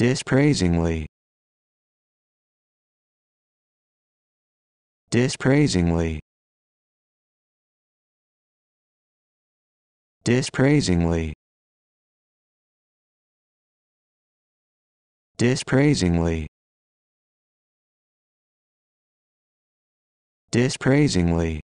Dispraisingly. Dispraisingly. Dispraisingly. Dispraisingly. Dispraisingly.